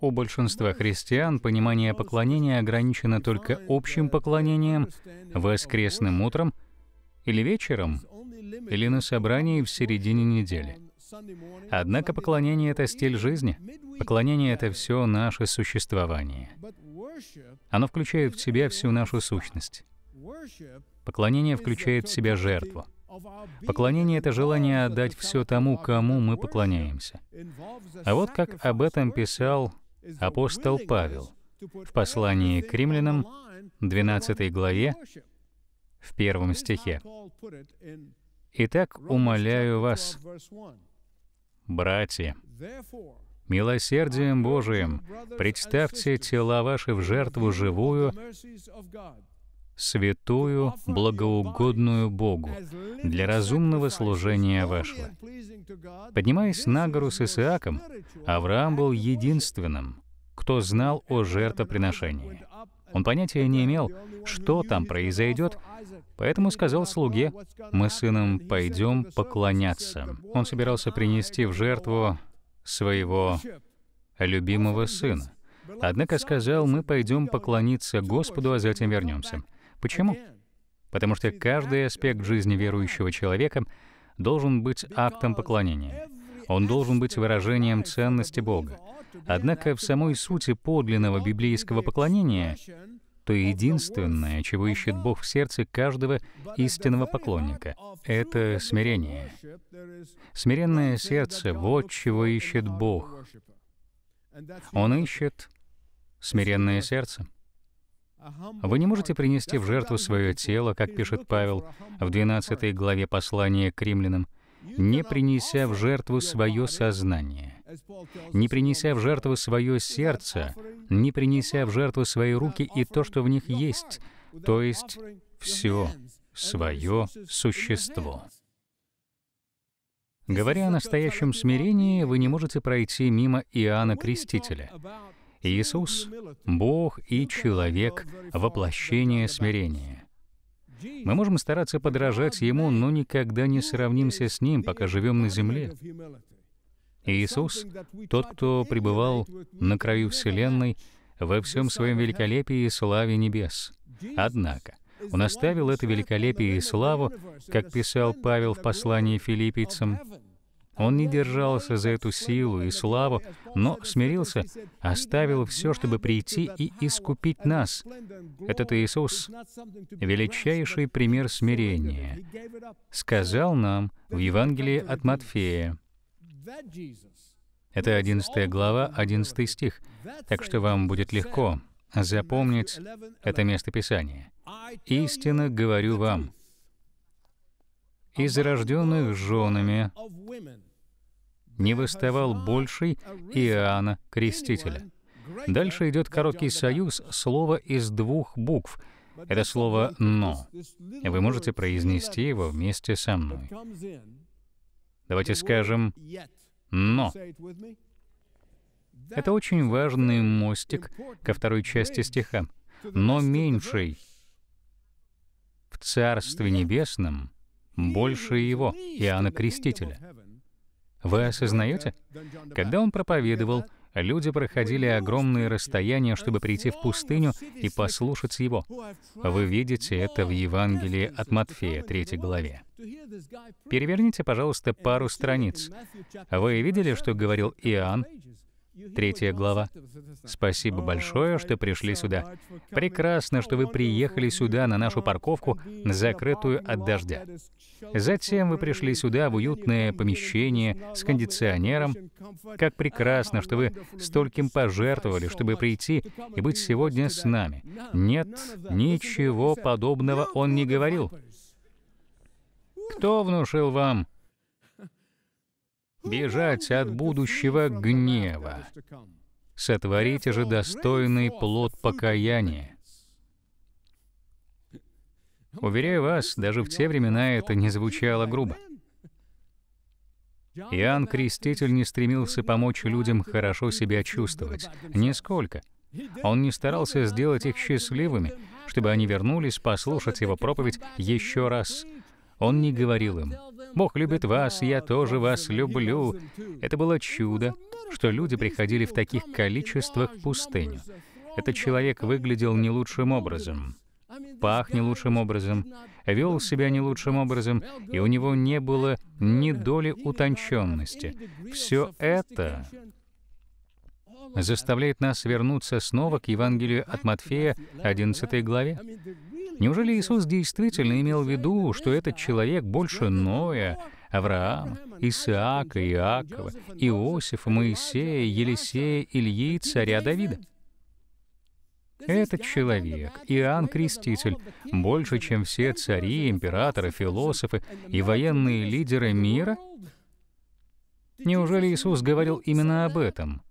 У большинства христиан понимание поклонения ограничено только общим поклонением, воскресным утром или вечером, или на собрании в середине недели. Однако поклонение — это стиль жизни. Поклонение — это все наше существование. Оно включает в себя всю нашу сущность. Поклонение включает в себя жертву — Поклонение — это желание отдать все тому, кому мы поклоняемся. А вот как об этом писал апостол Павел в послании к римлянам, 12 главе, в первом стихе. «Итак, умоляю вас, братья, милосердием Божиим представьте тела ваши в жертву живую, святую, благоугодную Богу, для разумного служения вашего. Поднимаясь на гору с Исааком, Авраам был единственным, кто знал о жертвоприношении. Он понятия не имел, что там произойдет, поэтому сказал слуге, «Мы сыном пойдем поклоняться». Он собирался принести в жертву своего любимого сына. Однако сказал, «Мы пойдем поклониться Господу, а затем вернемся». Почему? Потому что каждый аспект жизни верующего человека должен быть актом поклонения. Он должен быть выражением ценности Бога. Однако в самой сути подлинного библейского поклонения то единственное, чего ищет Бог в сердце каждого истинного поклонника, это смирение. Смиренное сердце — вот чего ищет Бог. Он ищет смиренное сердце. Вы не можете принести в жертву свое тело, как пишет Павел в 12 главе послания к римлянам, не принеся в жертву свое сознание, не принеся в жертву свое сердце, не принеся в жертву свои руки и то, что в них есть, то есть все свое существо. Говоря о настоящем смирении, вы не можете пройти мимо Иоанна Крестителя. Иисус — Бог и человек, воплощение смирения. Мы можем стараться подражать Ему, но никогда не сравнимся с Ним, пока живем на земле. Иисус — тот, кто пребывал на краю Вселенной во всем своем великолепии и славе небес. Однако, Он оставил это великолепие и славу, как писал Павел в послании филиппийцам, он не держался за эту силу и славу, но смирился, оставил все, чтобы прийти и искупить нас. Этот Иисус — величайший пример смирения. Сказал нам в Евангелии от Матфея, это 11 глава, 11 стих, так что вам будет легко запомнить это место Писания. «Истинно говорю вам, из рожденных женами не выставал большей Иоанна Крестителя. Дальше идет короткий союз слова из двух букв. Это слово «но». Вы можете произнести его вместе со мной. Давайте скажем «но». Это очень важный мостик ко второй части стиха, но меньший. В Царстве Небесном больше его, Иоанна Крестителя. Вы осознаете? Когда он проповедовал, люди проходили огромные расстояния, чтобы прийти в пустыню и послушать его. Вы видите это в Евангелии от Матфея, 3 главе. Переверните, пожалуйста, пару страниц. Вы видели, что говорил Иоанн? Третья глава. Спасибо большое, что пришли сюда. Прекрасно, что вы приехали сюда на нашу парковку, закрытую от дождя. Затем вы пришли сюда, в уютное помещение с кондиционером. Как прекрасно, что вы стольким пожертвовали, чтобы прийти и быть сегодня с нами. Нет, ничего подобного он не говорил. Кто внушил вам бежать от будущего гнева? Сотворите же достойный плод покаяния. Уверяю вас, даже в те времена это не звучало грубо. Иоанн Креститель не стремился помочь людям хорошо себя чувствовать. Нисколько. Он не старался сделать их счастливыми, чтобы они вернулись послушать его проповедь еще раз. Он не говорил им, «Бог любит вас, я тоже вас люблю». Это было чудо, что люди приходили в таких количествах в пустыню. Этот человек выглядел не лучшим образом пах не лучшим образом, вел себя не лучшим образом, и у него не было ни доли утонченности. Все это заставляет нас вернуться снова к Евангелию от Матфея, 11 главе. Неужели Иисус действительно имел в виду, что этот человек больше Ноя, Авраама, Исаака, Иакова, Иосифа, Моисея, Елисея, Ильи, царя Давида? Этот человек, Иоанн Креститель, больше, чем все цари, императоры, философы и военные лидеры мира? Неужели Иисус говорил именно об этом?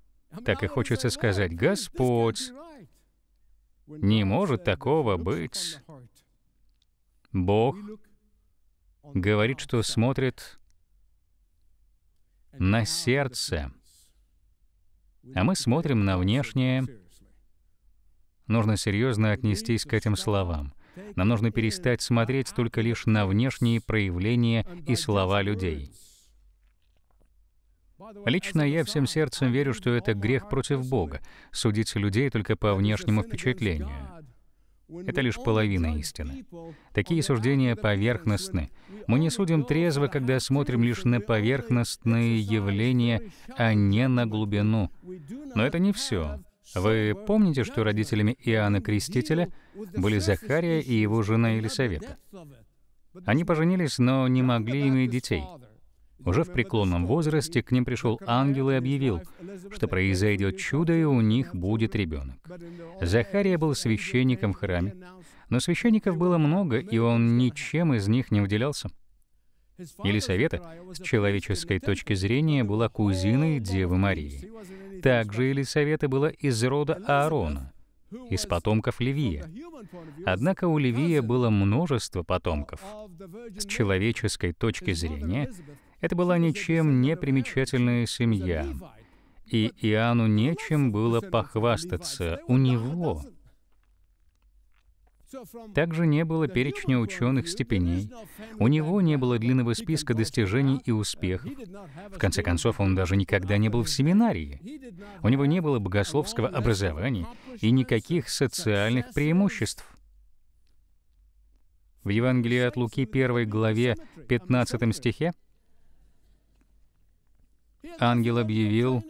Так и хочется сказать, Господь, не может такого быть. Бог говорит, что смотрит на сердце, а мы смотрим на внешнее, Нужно серьезно отнестись к этим словам. Нам нужно перестать смотреть только лишь на внешние проявления и слова людей. Лично я всем сердцем верю, что это грех против Бога, судить людей только по внешнему впечатлению. Это лишь половина истины. Такие суждения поверхностны. Мы не судим трезво, когда смотрим лишь на поверхностные явления, а не на глубину. Но это не все. Вы помните, что родителями Иоанна Крестителя были Захария и его жена Елисавета? Они поженились, но не могли иметь детей. Уже в преклонном возрасте к ним пришел ангел и объявил, что произойдет чудо, и у них будет ребенок. Захария был священником в храме, но священников было много, и он ничем из них не выделялся. Елисавета с человеческой точки зрения была кузиной Девы Марии. Также Елисавета была из рода Аарона, из потомков Левия. Однако у Левия было множество потомков. С человеческой точки зрения это была ничем не примечательная семья, и Иоанну нечем было похвастаться. У него также не было перечня ученых степеней. У него не было длинного списка достижений и успехов. В конце концов, он даже никогда не был в семинарии. У него не было богословского образования и никаких социальных преимуществ. В Евангелии от Луки 1 главе 15 стихе ангел объявил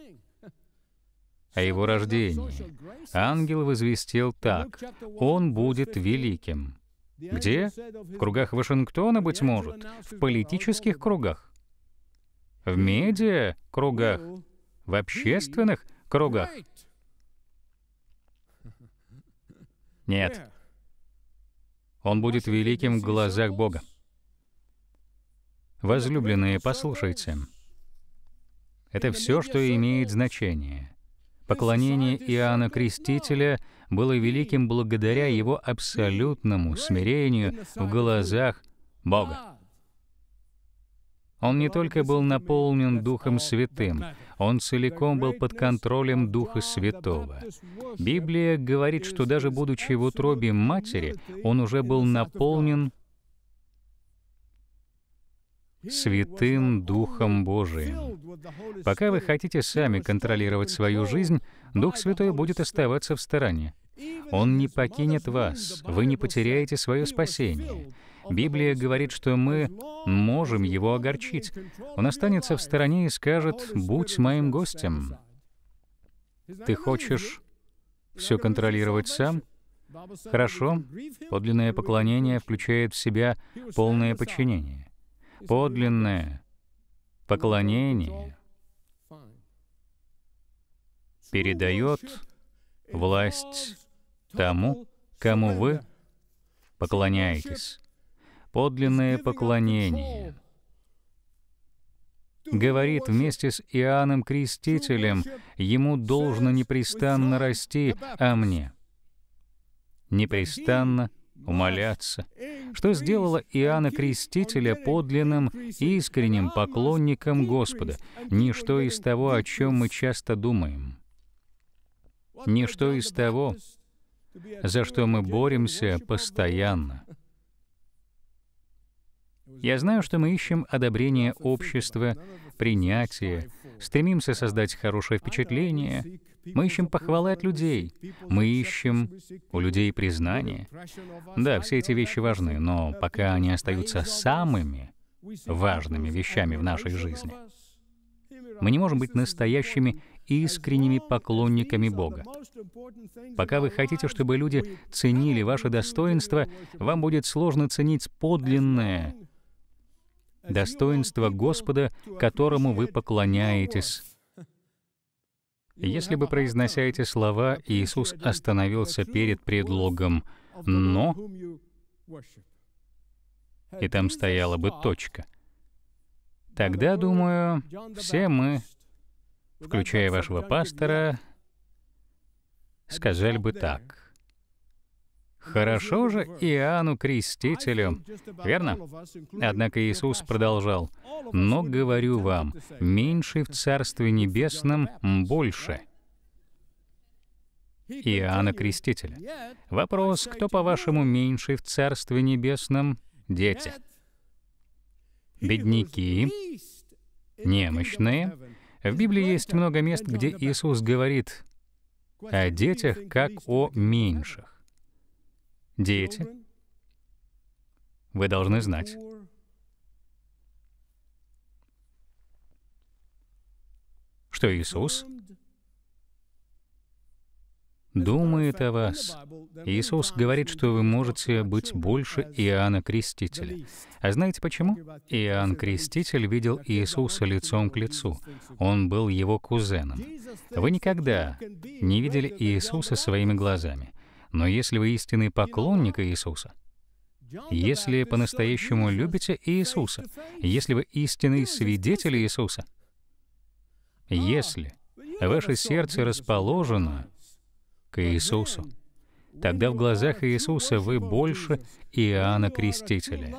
о его рождении, ангел возвестил так, «Он будет великим». Где? В кругах Вашингтона, быть может, в политических кругах, в медиа кругах, в общественных кругах. Нет. Он будет великим в глазах Бога. Возлюбленные, послушайте. Это все, что имеет значение — Поклонение Иоанна Крестителя было великим благодаря его абсолютному смирению в глазах Бога. Он не только был наполнен Духом Святым, он целиком был под контролем Духа Святого. Библия говорит, что даже будучи в утробе матери, он уже был наполнен Святым Духом Божиим. Пока вы хотите сами контролировать свою жизнь, Дух Святой будет оставаться в стороне. Он не покинет вас, вы не потеряете свое спасение. Библия говорит, что мы можем его огорчить. Он останется в стороне и скажет, «Будь моим гостем». Ты хочешь все контролировать сам? Хорошо, подлинное поклонение включает в себя полное подчинение подлинное поклонение передает власть тому, кому вы поклоняетесь. Подлинное поклонение говорит вместе с Иоанном Крестителем, ему должно непрестанно расти, а мне непрестанно умоляться, что сделало Иоанна Крестителя подлинным искренним поклонником Господа, ничто из того, о чем мы часто думаем. Ничто из того, за что мы боремся постоянно. Я знаю, что мы ищем одобрение общества, принятие, стремимся создать хорошее впечатление, мы ищем похвалы от людей, мы ищем у людей признание. Да, все эти вещи важны, но пока они остаются самыми важными вещами в нашей жизни, мы не можем быть настоящими искренними поклонниками Бога. Пока вы хотите, чтобы люди ценили ваше достоинство, вам будет сложно ценить подлинное достоинство Господа, которому вы поклоняетесь. Если бы произнося эти слова, Иисус остановился перед предлогом «но», и там стояла бы точка. Тогда, думаю, все мы, включая вашего пастора, сказали бы так — Хорошо же Иоанну Крестителю, верно? Однако Иисус продолжал, «Но говорю вам, меньше в Царстве Небесном больше». Иоанна Крестителя. Вопрос, кто, по-вашему, меньше в Царстве Небесном? Дети. Бедняки, немощные. В Библии есть много мест, где Иисус говорит о детях как о меньших. Дети, вы должны знать, что Иисус думает о вас. Иисус говорит, что вы можете быть больше Иоанна Крестителя. А знаете почему? Иоанн Креститель видел Иисуса лицом к лицу. Он был его кузеном. Вы никогда не видели Иисуса своими глазами. Но если вы истинный поклонник Иисуса, если по-настоящему любите Иисуса, если вы истинный свидетель Иисуса, если ваше сердце расположено к Иисусу, тогда в глазах Иисуса вы больше Иоанна Крестителя.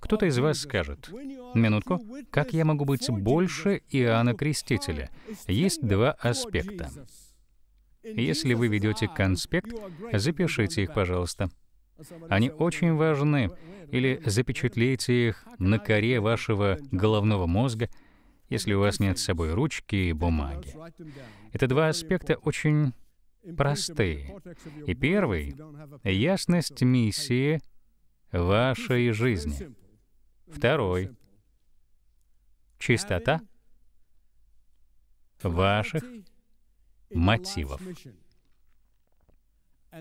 Кто-то из вас скажет, минутку, как я могу быть больше Иоанна Крестителя? Есть два аспекта. Если вы ведете конспект, запишите их, пожалуйста. Они очень важны. Или запечатлейте их на коре вашего головного мозга, если у вас нет с собой ручки и бумаги. Это два аспекта очень простые. И первый — ясность миссии вашей жизни. Второй — чистота ваших мотивов.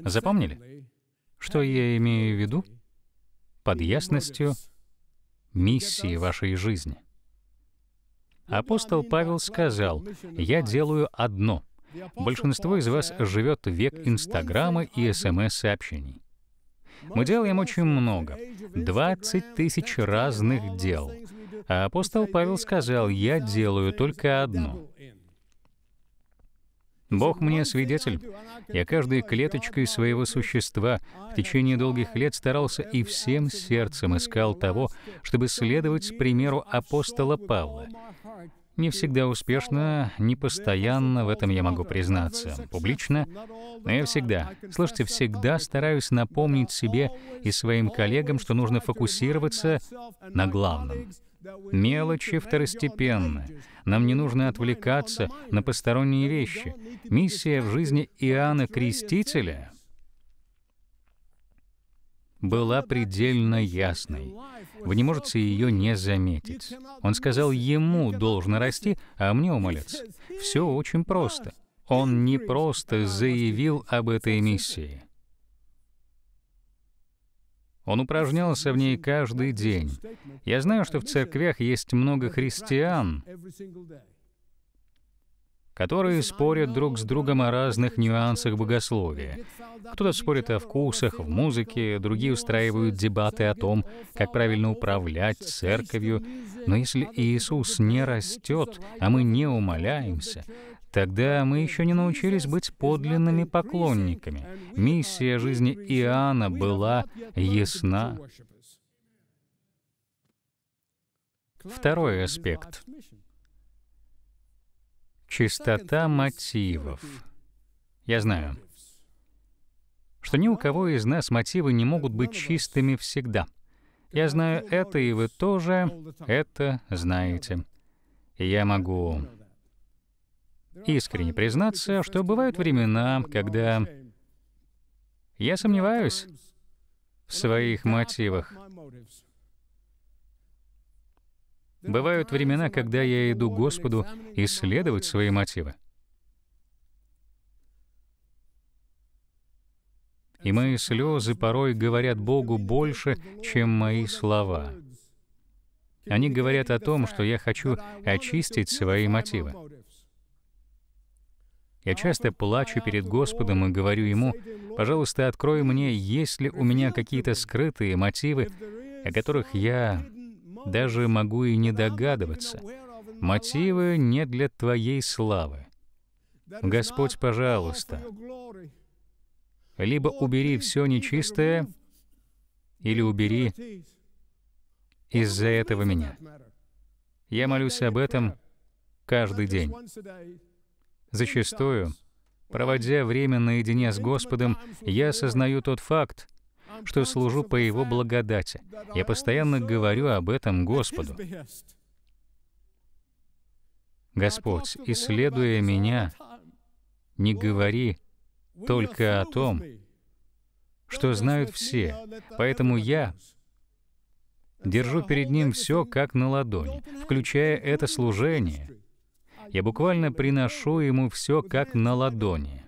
Запомнили? Что я имею в виду? Под ясностью миссии вашей жизни. Апостол Павел сказал, «Я делаю одно». Большинство из вас живет век Инстаграма и СМС-сообщений. Мы делаем очень много, 20 тысяч разных дел. А апостол Павел сказал, «Я делаю только одно». Бог мне свидетель. Я каждой клеточкой своего существа в течение долгих лет старался и всем сердцем искал того, чтобы следовать примеру апостола Павла. Не всегда успешно, не постоянно, в этом я могу признаться, публично, но я всегда, слушайте, всегда стараюсь напомнить себе и своим коллегам, что нужно фокусироваться на главном. Мелочи второстепенны. Нам не нужно отвлекаться на посторонние вещи. Миссия в жизни Иоанна Крестителя была предельно ясной. Вы не можете ее не заметить. Он сказал, ему должно расти, а мне умоляться. Все очень просто. Он не просто заявил об этой миссии. Он упражнялся в ней каждый день. Я знаю, что в церквях есть много христиан, которые спорят друг с другом о разных нюансах богословия. Кто-то спорит о вкусах в музыке, другие устраивают дебаты о том, как правильно управлять церковью. Но если Иисус не растет, а мы не умоляемся, Тогда мы еще не научились быть подлинными поклонниками. Миссия жизни Иоанна была ясна. Второй аспект. Чистота мотивов. Я знаю, что ни у кого из нас мотивы не могут быть чистыми всегда. Я знаю это, и вы тоже это знаете. И я могу искренне признаться, что бывают времена, когда я сомневаюсь в своих мотивах. Бывают времена, когда я иду Господу исследовать свои мотивы. И мои слезы порой говорят Богу больше, чем мои слова. Они говорят о том, что я хочу очистить свои мотивы. Я часто плачу перед Господом и говорю Ему, «Пожалуйста, открой мне, есть ли у меня какие-то скрытые мотивы, о которых я даже могу и не догадываться. Мотивы не для Твоей славы. Господь, пожалуйста, либо убери все нечистое, или убери из-за этого меня. Я молюсь об этом каждый день. Зачастую, проводя время наедине с Господом, я осознаю тот факт, что служу по Его благодати. Я постоянно говорю об этом Господу. Господь, исследуя меня, не говори только о том, что знают все, поэтому я держу перед Ним все как на ладони, включая это служение, я буквально приношу ему все как на ладони.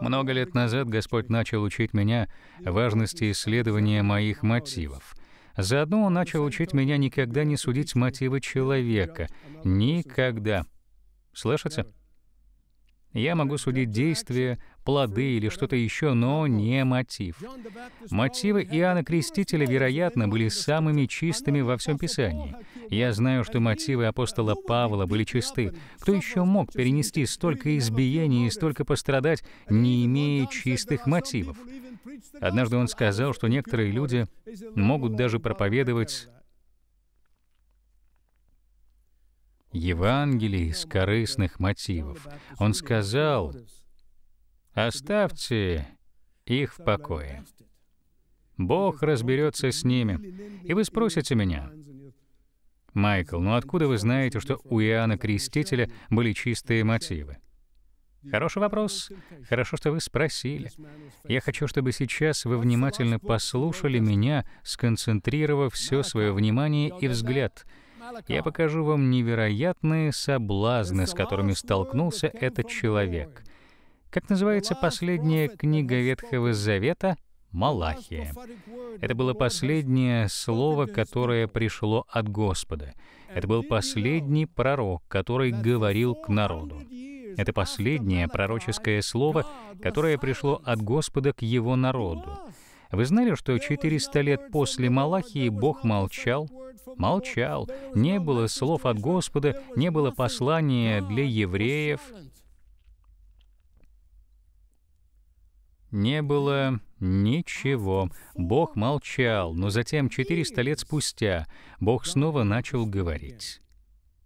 Много лет назад Господь начал учить меня важности исследования моих мотивов. Заодно Он начал учить меня никогда не судить мотивы человека. Никогда. Слышите? Я могу судить действия, плоды или что-то еще, но не мотив. Мотивы Иоанна Крестителя, вероятно, были самыми чистыми во всем Писании. Я знаю, что мотивы апостола Павла были чисты. Кто еще мог перенести столько избиений и столько пострадать, не имея чистых мотивов? Однажды он сказал, что некоторые люди могут даже проповедовать Евангелий с корыстных мотивов. Он сказал, «Оставьте их в покое. Бог разберется с ними». И вы спросите меня, «Майкл, ну откуда вы знаете, что у Иоанна Крестителя были чистые мотивы?» Хороший вопрос. Хорошо, что вы спросили. Я хочу, чтобы сейчас вы внимательно послушали меня, сконцентрировав все свое внимание и взгляд — я покажу вам невероятные соблазны, с которыми столкнулся этот человек. Как называется последняя книга Ветхого Завета? Малахия. Это было последнее слово, которое пришло от Господа. Это был последний пророк, который говорил к народу. Это последнее пророческое слово, которое пришло от Господа к его народу. Вы знали, что 400 лет после Малахии Бог молчал? Молчал. Не было слов от Господа, не было послания для евреев, не было ничего. Бог молчал, но затем 400 лет спустя Бог снова начал говорить.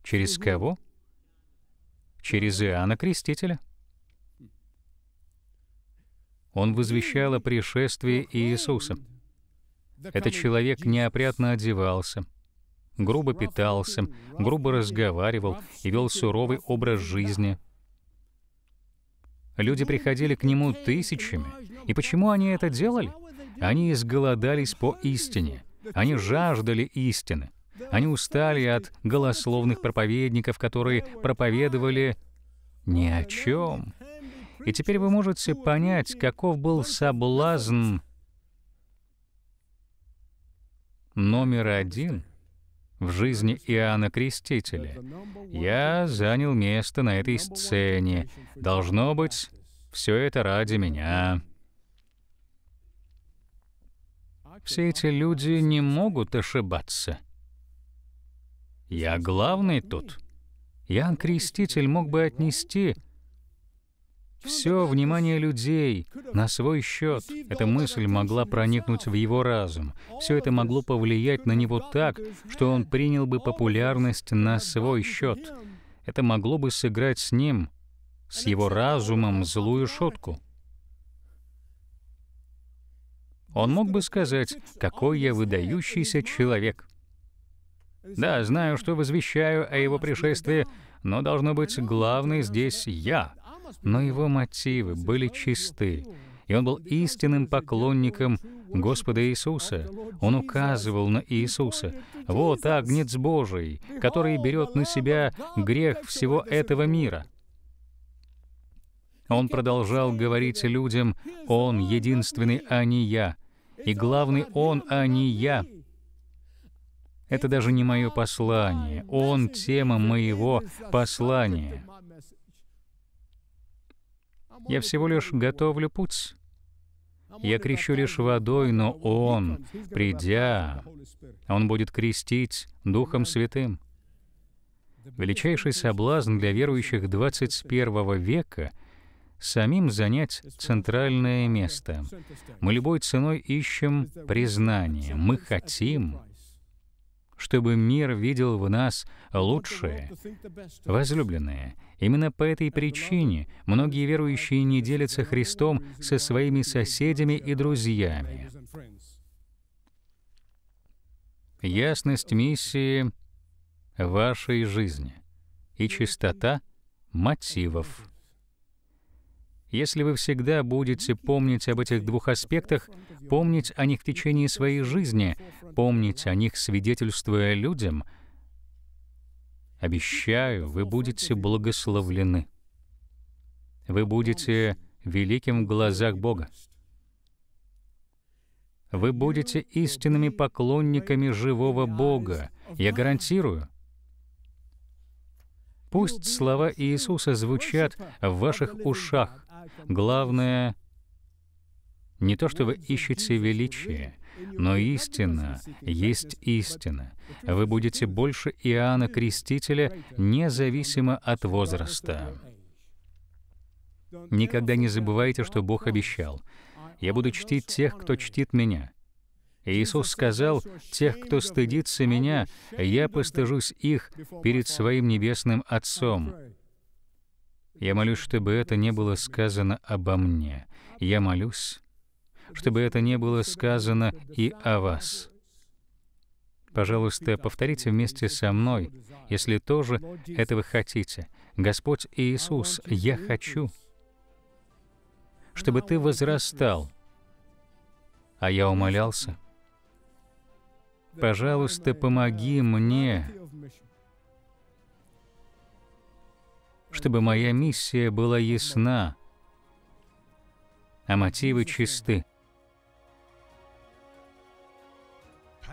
Через кого? Через Иоанна Крестителя. Он возвещал о пришествии Иисуса. Этот человек неопрятно одевался, грубо питался, грубо разговаривал и вел суровый образ жизни. Люди приходили к нему тысячами. И почему они это делали? Они изголодались по истине. Они жаждали истины. Они устали от голословных проповедников, которые проповедовали ни о чем. И теперь вы можете понять, каков был соблазн номер один в жизни Иоанна Крестителя. Я занял место на этой сцене. Должно быть, все это ради меня. Все эти люди не могут ошибаться. Я главный тут. Иоанн Креститель мог бы отнести все внимание людей на свой счет. Эта мысль могла проникнуть в его разум. Все это могло повлиять на него так, что он принял бы популярность на свой счет. Это могло бы сыграть с ним, с его разумом, злую шутку. Он мог бы сказать, какой я выдающийся человек. Да, знаю, что возвещаю о его пришествии, но должно быть главный здесь я но его мотивы были чисты, и он был истинным поклонником Господа Иисуса. Он указывал на Иисуса. «Вот агнец Божий, который берет на себя грех всего этого мира». Он продолжал говорить людям «Он единственный, а не я». И главный «Он, а не я». Это даже не мое послание. Он — тема моего послания. Я всего лишь готовлю путь. Я крещу лишь водой, но Он, придя, Он будет крестить Духом Святым. Величайший соблазн для верующих 21 века — самим занять центральное место. Мы любой ценой ищем признание. Мы хотим чтобы мир видел в нас лучшее. возлюбленное. именно по этой причине многие верующие не делятся Христом со своими соседями и друзьями. Ясность миссии вашей жизни и чистота мотивов. Если вы всегда будете помнить об этих двух аспектах, помнить о них в течение своей жизни, помнить о них, свидетельствуя людям. Обещаю, вы будете благословлены. Вы будете великим в глазах Бога. Вы будете истинными поклонниками живого Бога, я гарантирую. Пусть слова Иисуса звучат в ваших ушах. Главное не то, что вы ищете величие, но истина есть истина. Вы будете больше Иоанна Крестителя, независимо от возраста. Никогда не забывайте, что Бог обещал. «Я буду чтить тех, кто чтит Меня». Иисус сказал, «Тех, кто стыдится Меня, я постыжусь их перед Своим Небесным Отцом». Я молюсь, чтобы это не было сказано обо мне. Я молюсь, чтобы это не было сказано и о вас. Пожалуйста, повторите вместе со мной, если тоже этого хотите. Господь Иисус, я хочу, чтобы ты возрастал, а я умолялся. Пожалуйста, помоги мне, чтобы моя миссия была ясна, а мотивы чисты.